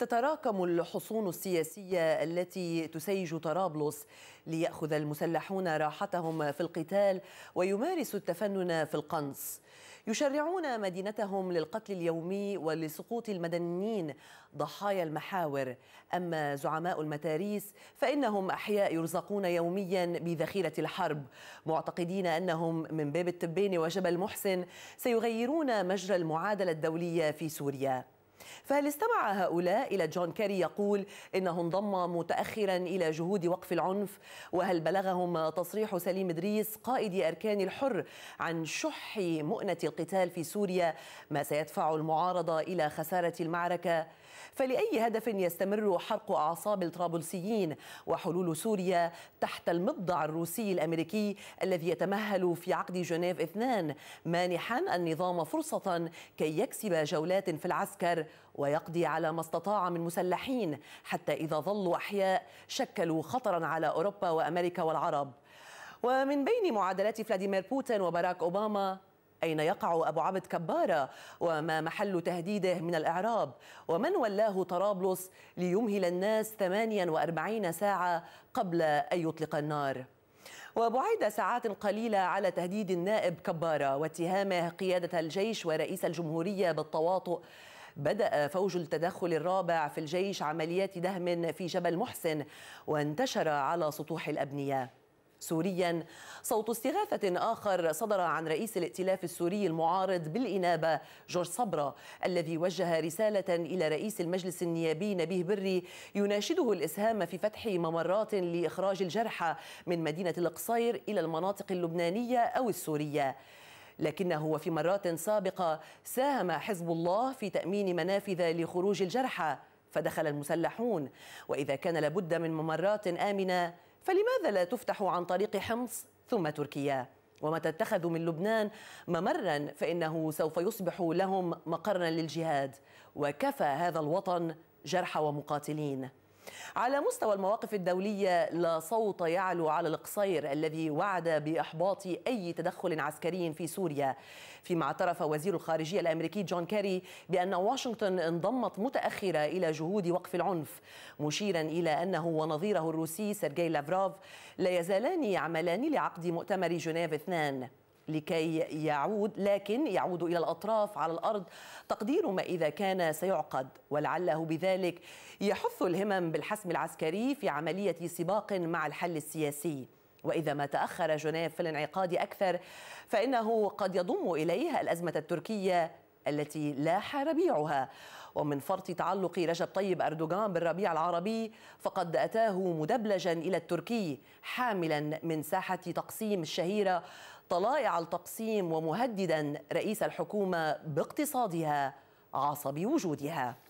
تتراكم الحصون السياسية التي تسيج طرابلس ليأخذ المسلحون راحتهم في القتال ويمارسوا التفنن في القنص يشرعون مدينتهم للقتل اليومي ولسقوط المدنيين ضحايا المحاور أما زعماء المتاريس فإنهم أحياء يرزقون يوميا بذخيرة الحرب معتقدين أنهم من باب التبين وجبل محسن سيغيرون مجرى المعادلة الدولية في سوريا فهل استمع هؤلاء إلى جون كيري يقول إنه انضم متأخرا إلى جهود وقف العنف وهل بلغهم تصريح سليم إدريس قائد أركان الحر عن شح مؤنة القتال في سوريا ما سيدفع المعارضة إلى خسارة المعركة فلأي هدف يستمر حرق أعصاب الطرابلسيين وحلول سوريا تحت المضع الروسي الأمريكي الذي يتمهل في عقد جنيف اثنان مانحا النظام فرصة كي يكسب جولات في العسكر ويقضي على ما استطاع من مسلحين حتى إذا ظلوا أحياء شكلوا خطرا على أوروبا وأمريكا والعرب ومن بين معادلات فلاديمير بوتين وباراك أوباما أين يقع أبو عبد كبارة وما محل تهديده من الإعراب ومن ولاه طرابلس ليمهل الناس 48 ساعة قبل أن يطلق النار وبعد ساعات قليلة على تهديد النائب كبارة واتهامه قيادة الجيش ورئيس الجمهورية بالتواطؤ بدأ فوج التدخل الرابع في الجيش عمليات دهم في جبل محسن وانتشر على سطوح الأبنية سوريا صوت استغاثة آخر صدر عن رئيس الائتلاف السوري المعارض بالإنابة جورج صبرا الذي وجه رسالة إلى رئيس المجلس النيابي نبيه بري يناشده الإسهام في فتح ممرات لإخراج الجرحى من مدينة القصير إلى المناطق اللبنانية أو السورية لكنه في مرات سابقة ساهم حزب الله في تأمين منافذ لخروج الجرحى فدخل المسلحون وإذا كان لابد من ممرات آمنة فلماذا لا تفتح عن طريق حمص ثم تركيا ومتى اتخذوا من لبنان ممرا فإنه سوف يصبح لهم مقرا للجهاد وكفى هذا الوطن جرحى ومقاتلين على مستوى المواقف الدولية لا صوت يعلو على القصير الذي وعد بإحباط أي تدخل عسكري في سوريا فيما اعترف وزير الخارجية الأمريكي جون كيري بأن واشنطن انضمت متأخرة إلى جهود وقف العنف مشيرا إلى أنه ونظيره الروسي سيرجي لافروف لا يزالان يعملان لعقد مؤتمر جنيف اثنان لكي يعود لكن يعود إلى الأطراف على الأرض تقدير ما إذا كان سيعقد ولعله بذلك يحث الهمم بالحسم العسكري في عملية سباق مع الحل السياسي وإذا ما تأخر جنيف في الانعقاد أكثر فإنه قد يضم إليه الأزمة التركية التي لاح ربيعها ومن فرط تعلق رجب طيب أردوغان بالربيع العربي فقد أتاه مدبلجا إلى التركي حاملا من ساحة تقسيم الشهيرة طلائع التقسيم ومهددا رئيس الحكومة باقتصادها عصب وجودها